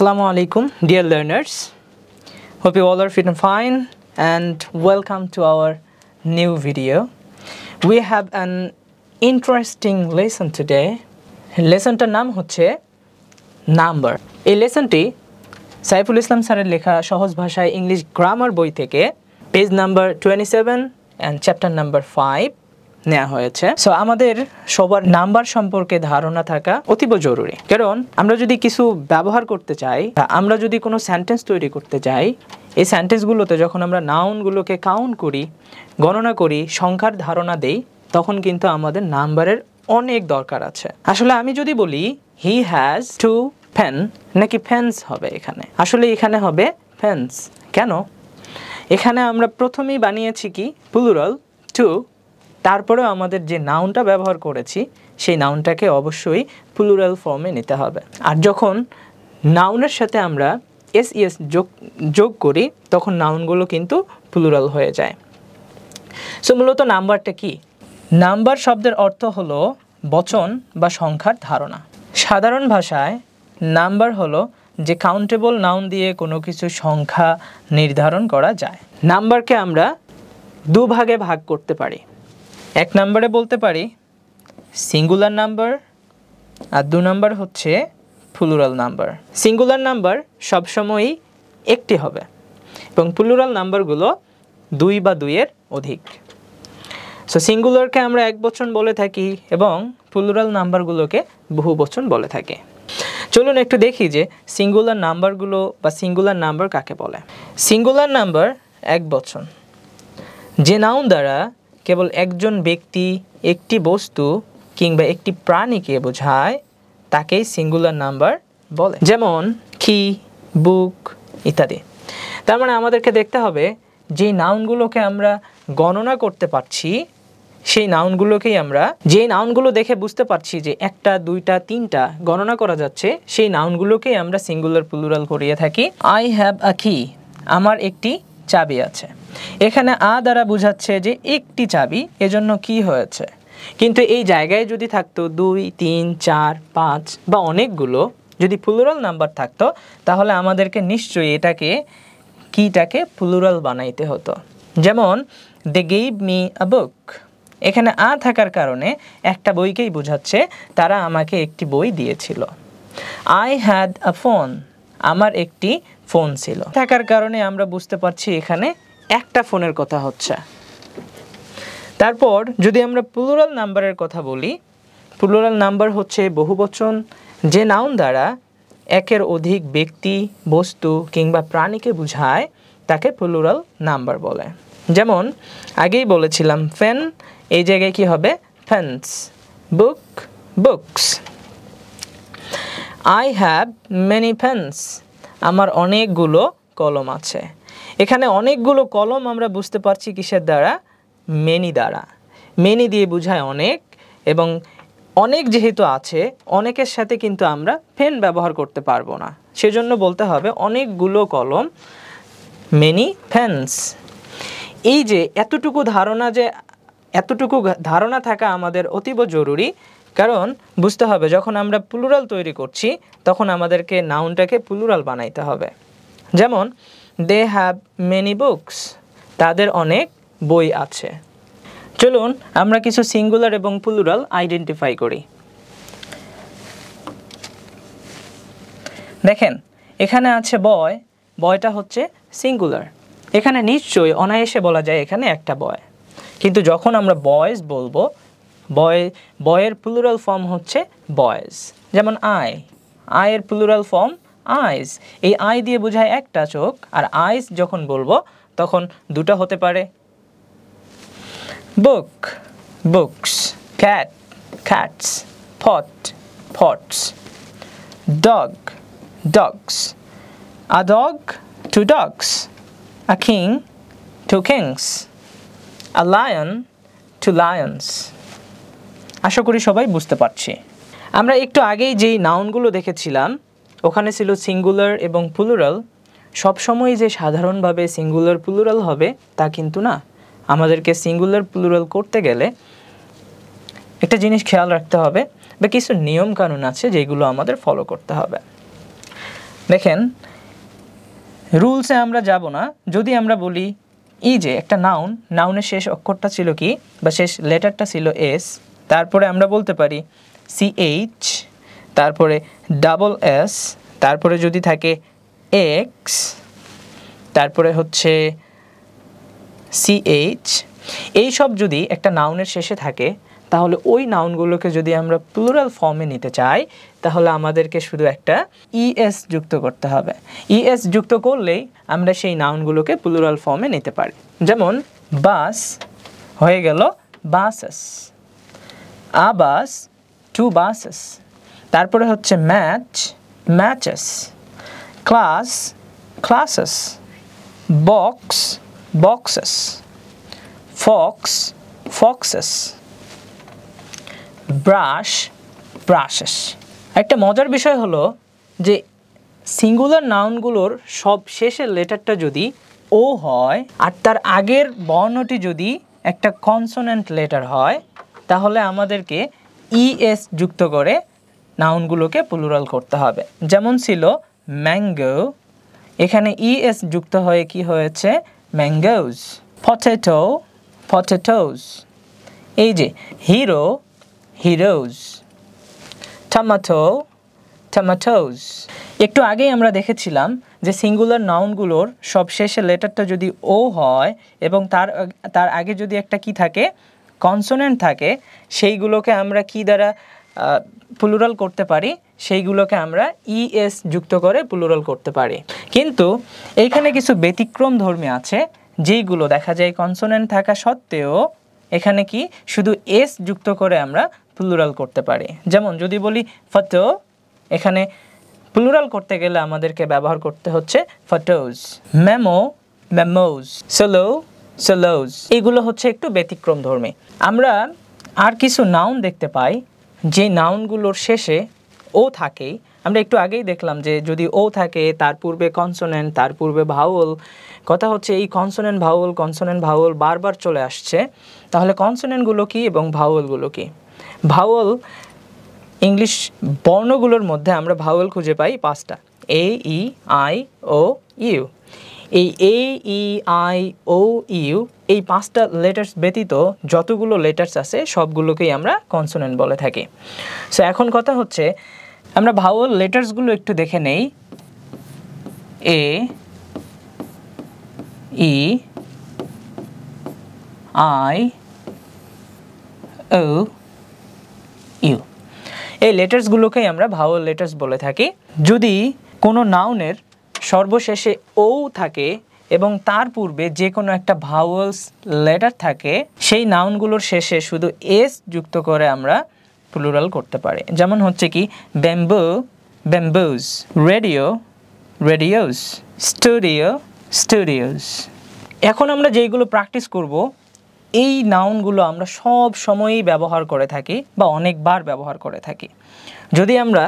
Assalamu alaikum, dear learners. Hope you all are fit and fine and welcome to our new video. We have an interesting lesson today. Lesson লেসনটার নাম হচ্ছে number এই লেসনটি সাইফুল ইসলাম স্যারের লেখা Lekha ভাষায় English English Grammar থেকে page page number 27 and chapter number 5. নেওয়া হয়েছে so আমাদের সবার নাম্বার সম্পর্কে ধারণা থাকা অতীব জরুরি কারণ আমরা যদি কিছু ব্যবহার করতে চাই আমরা যদি কোনো সেন্টেন্স তৈরি করতে চাই এই সেন্টেন্সগুলোতে যখন আমরা নাউনগুলোকে কাউন্ট করি গণনা করি সংখ্যার ধারণা দেই তখন কিন্তু আমাদের নাম্বারের অনেক দরকার আছে আসলে আমি যদি বলি হি হ্যাজ টু ফ্যান নাকি ফ্যান্স হবে এখানে আসলে এখানে হবে ফ্যান্স কেন এখানে আমরা প্রথমেই বানিয়েছি কি প্লুরাল টু তারপরেও আমাদের যে নাউনটা ব্যবহার করেছি সেই নাউনটাকে অবশ্যই প্লুরাল ফর্মে নিতে হবে আর যখন নাউনের সাথে আমরা এস ইএস e যোগ যোগ করি তখন নাউনগুলো কিন্তু প্লুরাল হয়ে যায় সো মূলত নাম্বারটা কি নাম্বার শব্দের অর্থ হলো বচন বা সংখ্যার ধারণা সাধারণ ভাষায় নাম্বার হলো যে কাউন্টেবল নাউন দিয়ে কোনো কিছু সংখ্যা নির্ধারণ করা যায় নাম্বারকে আমরা দুভাগে ভাগ করতে পারি এক নম্বরে বলতে পারি সিঙ্গুলার নাম্বার আর দু নাম্বার হচ্ছে প্লুরাল নাম্বার সিঙ্গুলার নাম্বার সবসময়ই একটি হবে এবং প্লুরাল নাম্বারগুলো দুই বা দুইয়ের অধিক সো সিঙ্গুলারকে আমরা এক বচন বলে থাকি এবং প্লুরাল নাম্বারগুলোকে বহু বচন বলে থাকে চলুন একটু দেখি যে সিঙ্গুলার নাম্বারগুলো বা সিঙ্গুলার নাম্বার কাকে বলে সিঙ্গুলার নাম্বার এক বচন যে নাউন দ্বারা কেবল একজন ব্যক্তি একটি বস্তু কিংবা একটি প্রাণীকে বোঝায় তাকেই সিঙ্গুলার নাম্বার বলে যেমন কি বুক ইত্যাদি তার মানে আমাদেরকে দেখতে হবে যে নাউনগুলোকে আমরা গণনা করতে পারছি সেই নাউনগুলোকেই আমরা যে নাউনগুলো দেখে বুঝতে পারছি যে একটা দুইটা তিনটা গণনা করা যাচ্ছে সেই নাউনগুলোকেই আমরা সিঙ্গুলার প্লুরাল করিয়ে থাকি আই হ্যাভ আ কি আমার একটি চাবি আছে এখানে আ দ্বারা বুঝাচ্ছে যে একটি চাবি এজন্য কি হয়েছে কিন্তু এই জায়গায় যদি থাকতো দুই তিন চার পাঁচ বা অনেকগুলো যদি ফুলুরাল নাম্বার থাকতো তাহলে আমাদেরকে নিশ্চয়ই এটাকে কিটাকে ফুলুরাল বানাইতে হতো যেমন দে গেইভ মি আ বুক এখানে আ থাকার কারণে একটা বইকেই বোঝাচ্ছে তারা আমাকে একটি বই দিয়েছিল আই হ্যাড আ ফোন আমার একটি ফোন ছিল থাকার কারণে আমরা বুঝতে পারছি এখানে একটা ফোনের কথা হচ্ছে তারপর যদি আমরা প্লুরাল নাম্বারের কথা বলি প্লুরাল নাম্বার হচ্ছে বহুবচন যে নাউন দ্বারা একের অধিক ব্যক্তি বস্তু কিংবা প্রাণীকে বুঝায় তাকে প্লুরাল নাম্বার বলে যেমন আগেই বলেছিলাম ফ্যান এই জায়গায় কি হবে fans book books I have many fans আমার অনেকগুলো কলম আছে এখানে অনেকগুলো কলম আমরা বুঝতে পারছি কিসের দ্বারা মেনি দ্বারা মেনি দিয়ে বোঝায় অনেক এবং অনেক যেহেতু আছে অনেকের সাথে কিন্তু আমরা ফেন ব্যবহার করতে পারবো না সেজন্য বলতে হবে অনেকগুলো কলম মেনি ফ্যান্স এই যে এতটুকু ধারণা যে এতটুকু ধারণা থাকা আমাদের অতীব জরুরি কারণ বুঝতে হবে যখন আমরা প্লুরাল তৈরি করছি তখন আমাদেরকে নাউনটাকে প্লুরাল বানাইতে হবে যেমন দে হ্যাভ মেনি বুকস তাদের অনেক বই আছে চলুন আমরা কিছু সিঙ্গুলার এবং প্লুরাল আইডেন্টিফাই করি দেখেন এখানে আছে বয় বয়টা হচ্ছে সিঙ্গুলার এখানে নিশ্চয়ই অনায়াসে বলা যায় এখানে একটা বয় কিন্তু যখন আমরা বয়েজ বলবো বয় বয়ের প্লুরাল ফর্ম হচ্ছে বয়েজ যেমন আই আয়ের প্লুরাল ফর্ম আইস এই আই দিয়ে বোঝায় একটা চোখ আর আইস যখন বলবো তখন দুটো হতে পারে বুক বুকস ক্যাট ক্যাটস ফট ফটস dog dogs a dog two dogs a king two kings a lion two lions আশা করি সবাই বুঝতে পারছি আমরা একটু আগেই যেই নাউনগুলো দেখেছিলাম ওখানে ছিল সিঙ্গুলার এবং প্লুরাল সবসময় যে সাধারণভাবে সিঙ্গুলার পুলুরাল হবে তা কিন্তু না আমাদেরকে সিঙ্গুলার পুলুরাল করতে গেলে একটা জিনিস খেয়াল রাখতে হবে বা কিছু নিয়ম কানুন আছে যেগুলো আমাদের ফলো করতে হবে দেখেন রুলসে আমরা যাব না যদি আমরা বলি ই যে একটা নাউন নাউনের শেষ অক্ষরটা ছিল কি বা শেষ লেটারটা ছিল এস তারপরে আমরা বলতে পারি সিএইচ তারপরে ডাবল এস তারপরে যদি থাকে এক্স তারপরে হচ্ছে সিএইচ এইচ এইসব যদি একটা নাউনের শেষে থাকে তাহলে ওই নাউনগুলোকে যদি আমরা প্লুরাল ফর্মে নিতে চাই তাহলে আমাদেরকে শুধু একটা ইএস e যুক্ত করতে হবে ইএস e যুক্ত করলেই আমরা সেই নাউনগুলোকে প্লুরাল ফর্মে নিতে পারি যেমন বাস হয়ে গেল বাসেস আবাস টু বাসেস তারপরে হচ্ছে match matches class classes box boxes fox foxes brush brushes একটা মজার বিষয় হলো যে সিঙ্গুলার নাউনগুলোর সব শেষের লেটারটা যদি ও হয় আর তার আগের বর্ণটি যদি একটা কনসোনেন্ট লেটার হয় তাহলে আমাদেরকে ইএস e যুক্ত করে নাউনগুলোকে প্লুরাল করতে হবে যেমন ছিল ম্যাঙ্গো এখানে ইএস e যুক্ত হয়ে কি হয়েছে ম্যাঙ্গোজ পটেটো পটেটোজ এই যে হিরো হিরোজ টমাটো টমাটোজ একটু আগেই আমরা দেখেছিলাম যে সিঙ্গুলার নাউনগুলোর সব শেষে লেটারটা যদি ও হয় এবং তার তার আগে যদি একটা কি থাকে কনসোনেন্ট থাকে সেইগুলোকে আমরা কি দ্বারা প্লুরাল করতে পারি সেইগুলোকে আমরা ইএস e যুক্ত করে প্লুরাল করতে পারি কিন্তু এখানে কিছু ব্যতিক্রম ধর্মী আছে যেইগুলো দেখা যায় কনসোনেন্ট থাকা সত্ত্বেও এখানে কি শুধু এস যুক্ত করে আমরা প্লুরাল করতে পারি যেমন যদি বলি ফটো এখানে প্লুরাল করতে গেলে আমাদেরকে ব্যবহার করতে হচ্ছে photos memo memos solo cellos এগুলো হচ্ছে একটু ব্যতিক্রম ধর্মে আমরা আর কিছু নাউন দেখতে পাই যে নাউনগুলোর শেষে ও থাকেই আমরা একটু আগেই দেখলাম যে যদি ও থাকে তার পূর্বে কনসোনেন্ট তার পূর্বে ভাউল কথা হচ্ছে এই কনসোনেন্ট ভাউল কনসোনেন্ট ভাউল বারবার চলে আসছে তাহলে কনসোনেন্টগুলো কি এবং ভাউলগুলো কি ভাউল ইংলিশ বর্ণগুলোর মধ্যে আমরা ভাউল খুঁজে পাই পাঁচটা এ ই আই ও ইউ এই এ ই আই ও ইউ এই পাঁচটা লেটার্স ব্যতীত যতগুলো লেটার্স আছে সবগুলোকেই আমরা কনসোনেন্ট বলে থাকি সো এখন কথা হচ্ছে আমরা ভাওয়াল লেটার্সগুলো একটু দেখে নেই এ ই আই ও ইউ এই লেটার্সগুলোকেই আমরা ভাওয়াল লেটার্স বলে থাকি যদি কোনো নাউনের সর্বশেষে ও থাকে এবং তার পূর্বে যে কোনো একটা ভাওয়েলস লেটার থাকে সেই নাউনগুলোর শেষে শুধু এস যুক্ত করে আমরা প্লুরাল করতে পারি যেমন হচ্ছে কি bamboo bamboos radio radios studio studios এখন আমরা যেইগুলো প্র্যাকটিস করব এই নাউনগুলো আমরা সব সময়ই ব্যবহার করে থাকি বা অনেকবার ব্যবহার করে থাকি যদি আমরা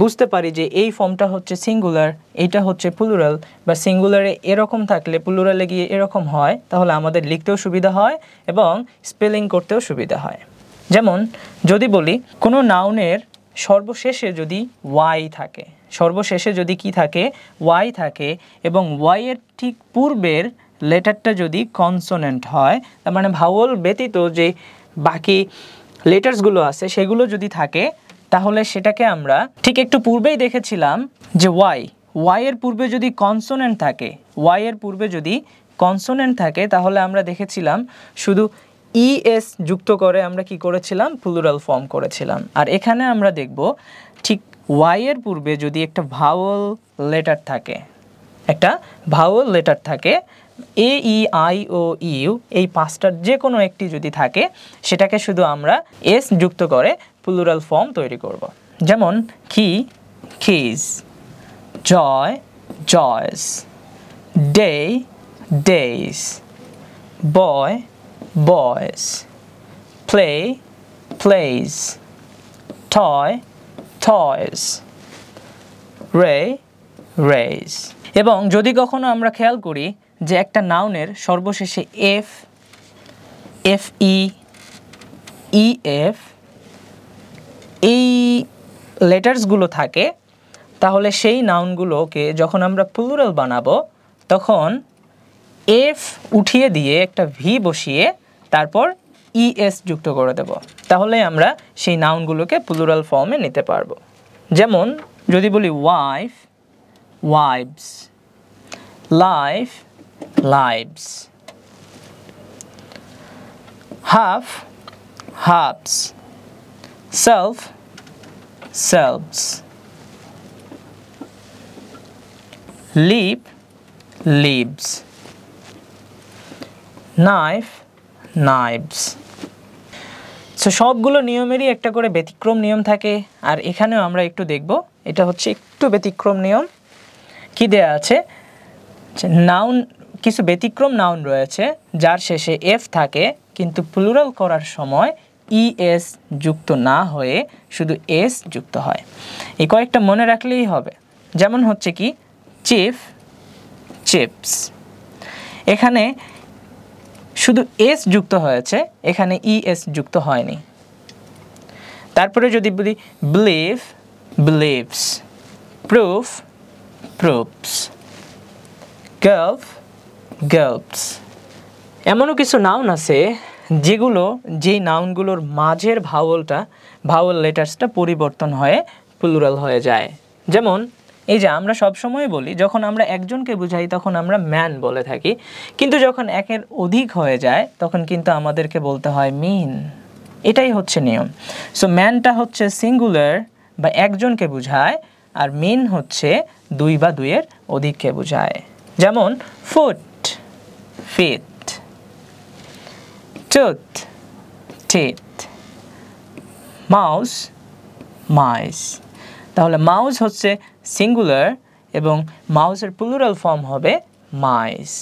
বুঝতে পারি যে এই ফর্মটা হচ্ছে সিঙ্গুলার এটা হচ্ছে পুলুরাল বা সিঙ্গুলারে এরকম থাকলে পুলুরালে গিয়ে এরকম হয় তাহলে আমাদের লিখতেও সুবিধা হয় এবং স্পেলিং করতেও সুবিধা হয় যেমন যদি বলি কোনো নাউনের সর্বশেষে যদি ওয়াই থাকে সর্বশেষে যদি কি থাকে ওয়াই থাকে এবং ওয়াইয়ের ঠিক পূর্বের লেটারটা যদি কনসোনেন্ট হয় তার মানে ভাওল ব্যতীত যে বাকি লেটার্সগুলো আছে সেগুলো যদি থাকে তাহলে সেটাকে আমরা ঠিক একটু পূর্বেই দেখেছিলাম যে ওয়াই ওয়াই এর পূর্বে যদি কনসোনেন্ট থাকে ওয়াই এর পূর্বে যদি কনসোনেন্ট থাকে তাহলে আমরা দেখেছিলাম শুধু ইএস যুক্ত করে আমরা কি করেছিলাম প্লুরাল ফর্ম করেছিলাম আর এখানে আমরা দেখব ঠিক ওয়াই এর পূর্বে যদি একটা ভাওয়াল লেটার থাকে একটা ভাওয়াল লেটার থাকে এ ই আই ও ইউ এই পাঁচটার যে কোনো একটি যদি থাকে সেটাকে শুধু আমরা এস যুক্ত করে প্লুরাল ফর্ম তৈরি করব। যেমন key keys joy joys day days boy boys play place toy টয়স রে রেস এবং যদি কখনো আমরা খেয়াল করি যে একটা নাউনের সর্বশেষে F F E E F এই লেটার্সগুলো থাকে তাহলে সেই নাউনগুলোকে যখন আমরা প্লুরাল বানাবো তখন এফ উঠিয়ে দিয়ে একটা ভি বসিয়ে তারপর ইএস যুক্ত করে দেব তাহলে আমরা সেই নাউনগুলোকে প্লুরাল ফর্মে নিতে পারবো যেমন যদি বলি wife wives life lives half halfs self, selves. Leap, leaves. Knife, knives. So সবগুলো নিয়মেরই একটা করে ব্যতিক্রম নিয়ম থাকে আর এখানেও আমরা একটু দেখব এটা হচ্ছে একটু ব্যতিক্রম নিয়ম কি দেয়া আছে নাউন কিছু ব্যতিক্রম নাউন রয়েছে যার শেষে এফ থাকে কিন্তু প্লুরাল করার সময় ইএস e যুক্ত না হয়ে শুধু এস যুক্ত হয় এই কয়েকটা মনে রাখলেই হবে যেমন হচ্ছে কি চিফ চিপস এখানে শুধু এস যুক্ত হয়েছে এখানে ইএস e যুক্ত হয়নি তারপরে যদি বলি believe believes proof proofs gulf gulps এমনও কিছু নাউন আছে যেগুলো যেই নাউনগুলোর মাঝের ভাওয়েলটা ভাওয়েল লেটার্সটা পরিবর্তন হয়ে প্লুরাল হয়ে যায় যেমন এই যে আমরা সব সময় বলি যখন আমরা একজনকে বুঝাই তখন আমরা ম্যান বলে থাকি কিন্তু যখন একের অধিক হয়ে যায় তখন কিন্তু আমাদেরকে বলতে হয় মিন এটাই হচ্ছে নিয়ম সো ম্যানটা হচ্ছে সিঙ্গুলার বা একজনকে বুঝায় আর মিন হচ্ছে দুই বা দুইয়ের অধিককে বোঝায় যেমন foot feet tooth, teeth, mouse, mice. তাহলে মাউস হচ্ছে সিঙ্গুলার এবং মাউসের প্লুরাল ফর্ম হবে মাইস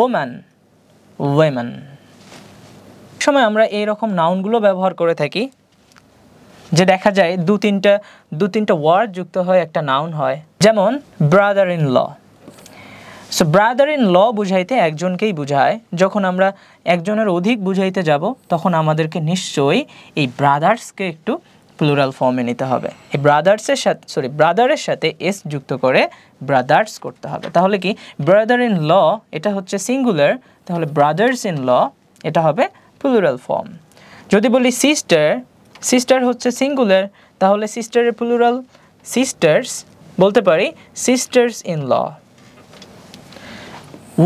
ওম্যান ওয়েম্যান সময় আমরা এই রকম নাউনগুলো ব্যবহার করে থাকি যে দেখা যায় দু তিনটা দু তিনটা ওয়ার্ড যুক্ত হয়ে একটা নাউন হয় যেমন brother in law so brother in law বুঝাইতে একজনকেই বুঝায় যখন আমরা একজনের অধিক বুঝাইতে যাব তখন আমাদেরকে নিশ্চয়ই এই ব্রাদার্সকে একটু প্লুরাল ফর্মে নিতে হবে এই ব্রাদার্সের সাথে সরি ব্রাদারের সাথে এস যুক্ত করে ব্রাদার্স করতে হবে তাহলে কি ব্রাদার ইন ল এটা হচ্ছে সিঙ্গুলার তাহলে ব্রাদার্স ইন ল এটা হবে প্লুরাল ফর্ম যদি বলি সিস্টার সিস্টার হচ্ছে সিঙ্গুলার তাহলে সিস্টারের প্লুরাল সিস্টার্স বলতে পারি sisters in law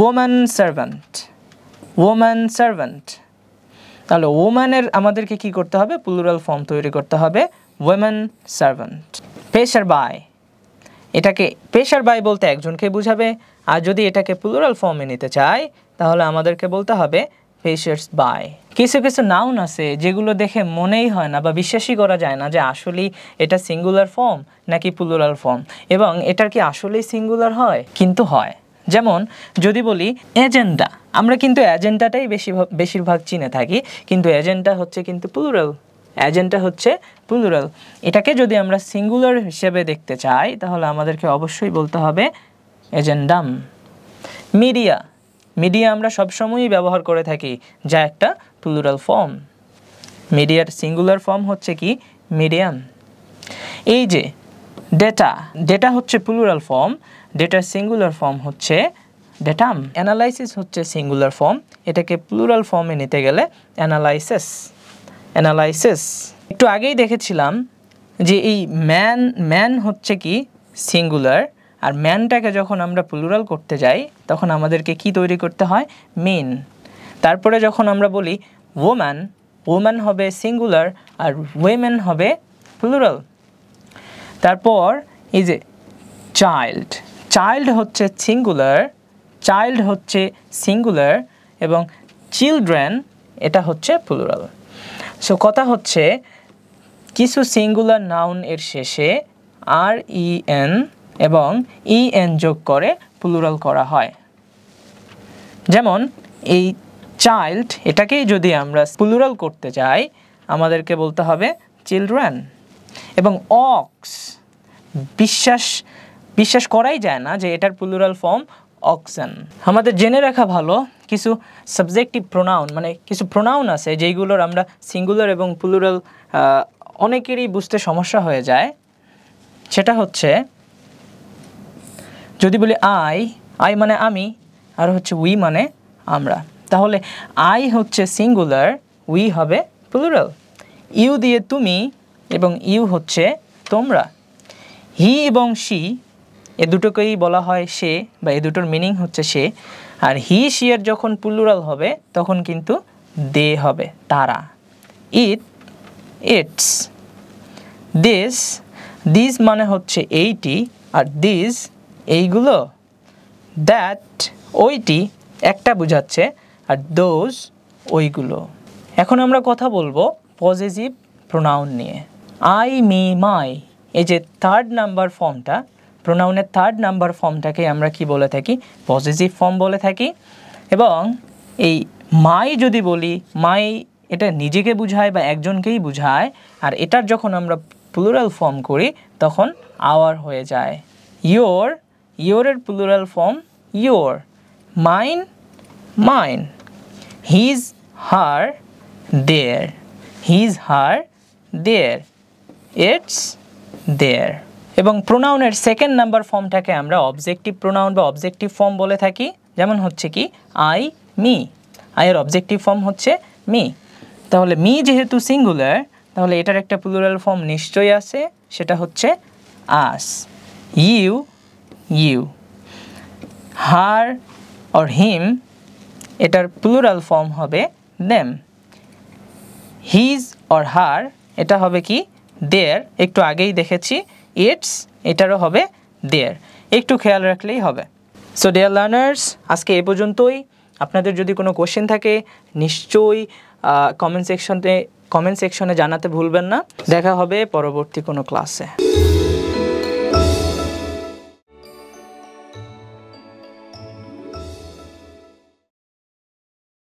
woman servant woman servant তাহলে ওম্যানের আমাদেরকে কি করতে হবে প্লুরাল ফর্ম তৈরি করতে হবে ওয়েমেন সার্ভেন্ট পেশার বাই এটাকে পেশার বাই বলতে একজনকে বুঝাবে আর যদি এটাকে প্লুরাল ফর্মে নিতে চাই তাহলে আমাদেরকে বলতে হবে পেশার্স বাই কিছু কিছু নাউন আছে যেগুলো দেখে মনেই হয় না বা বিশ্বাসই করা যায় না যে আসলেই এটা সিঙ্গুলার ফর্ম নাকি প্লুরাল ফর্ম এবং এটার কি আসলেই সিঙ্গুলার হয় কিন্তু হয় যেমন যদি বলি এজেন্ডা আমরা কিন্তু এজেন্ডাটাই বেশি বেশিরভাগ চিনে থাকি কিন্তু এজেন্ডা হচ্ছে কিন্তু প্লুরাল এজেন্ডা হচ্ছে প্লুরাল এটাকে যদি আমরা সিঙ্গুলার হিসেবে দেখতে চাই তাহলে আমাদেরকে অবশ্যই বলতে হবে এজেন্ডাম মিডিয়া মিডিয়া আমরা সবসময়ই ব্যবহার করে থাকি যা একটা প্লুরাল ফর্ম মিডিয়ার সিঙ্গুলার ফর্ম হচ্ছে কি মিডিয়াম এই যে ডেটা ডেটা হচ্ছে প্লুরাল ফর্ম ডেটার সিঙ্গুলার ফর্ম হচ্ছে ডেটাম অ্যানালাইসিস হচ্ছে সিঙ্গুলার ফর্ম এটাকে প্লুরাল ফর্মে নিতে গেলে অ্যানালাইসিস অ্যানালাইসিস একটু আগেই দেখেছিলাম যে এই ম্যান ম্যান হচ্ছে কি সিঙ্গুলার আর ম্যানটাকে যখন আমরা প্লুরাল করতে যাই তখন আমাদেরকে কি তৈরি করতে হয় মেন তারপরে যখন আমরা বলি ওম্যান ওম্যান হবে সিঙ্গুলার আর ওয়েম্যান হবে প্লুরাল তারপর এই যে চাইল্ড চাইল্ড হচ্ছে সিঙ্গুলার চাইল্ড হচ্ছে সিঙ্গুলার এবং চিলড্রেন এটা হচ্ছে প্লুরাল সো কথা হচ্ছে কিছু সিঙ্গুলার নাউন এর শেষে আর ই এন এবং ই e এন যোগ করে প্লুরাল করা হয় যেমন এই চাইল্ড এটাকেই যদি আমরা প্লুরাল করতে চাই আমাদেরকে বলতে হবে চিলড্রেন এবং অক্স বিশ্বাস বিশ্বাস করাই যায় না যে এটার প্লুরাল ফর্ম অক্সেন আমাদের জেনে রাখা ভালো কিছু সাবজেক্টিভ প্রোনাউন মানে কিছু প্রোনাউন আছে যেইগুলোর আমরা সিঙ্গুলার এবং প্লুরাল অনেকেরই বুঝতে সমস্যা হয়ে যায় সেটা হচ্ছে যদি বলি আই আই মানে আমি আর হচ্ছে উই মানে আমরা তাহলে আই হচ্ছে সিঙ্গুলার উই হবে প্লুরাল ইউ দিয়ে তুমি এবং ইউ হচ্ছে তোমরা হি এবং শি এ দুটোকেই বলা হয় সে বা এ দুটোর মিনিং হচ্ছে সে আর হি শিয়ার যখন পুলুরাল হবে তখন কিন্তু দে হবে তারা ইট ইটস দিস দিস মানে হচ্ছে এইটি আর দিস এইগুলো দ্যাট ওইটি একটা বোঝাচ্ছে আর দোজ ওইগুলো এখন আমরা কথা বলবো পজিটিভ প্রোনাউন নিয়ে আই মি মাই এই যে থার্ড নাম্বার ফর্মটা প্রোনাউনের থার্ড নাম্বার ফর্মটাকে আমরা কি বলে থাকি পজিটিভ ফর্ম বলে থাকি এবং এই মাই যদি বলি মাই এটা নিজেকে বুঝায় বা একজনকেই বুঝায় আর এটার যখন আমরা প্লুরাল ফর্ম করি তখন আওয়ার হয়ে যায় ইয়োর ইয়োরের plural form your mine mine his her their his her their its their এবং প্রোনাউনের সেকেন্ড নাম্বার ফর্মটাকে আমরা অবজেক্টিভ প্রোনাউন বা অবজেক্টিভ ফর্ম বলে থাকি যেমন হচ্ছে কি আই মি আয়ের অবজেক্টিভ ফর্ম হচ্ছে মি তাহলে মি যেহেতু সিঙ্গুলার তাহলে এটার একটা প্লুরাল ফর্ম নিশ্চয়ই আছে সেটা হচ্ছে us you you her or him এটার প্লুরাল ফর্ম হবে দেম হিজ অর হার এটা হবে কি দেয়ার একটু আগেই দেখেছি ইটস এটারও হবে দেয়ার একটু খেয়াল রাখলেই হবে সো ডিয়ার লার্নার্স আজকে এ পর্যন্তই আপনাদের যদি কোনো কোশ্চেন থাকে নিশ্চয়ই কমেন্ট সেকশনে কমেন্ট সেকশনে জানাতে ভুলবেন না দেখা হবে পরবর্তী কোনো ক্লাসে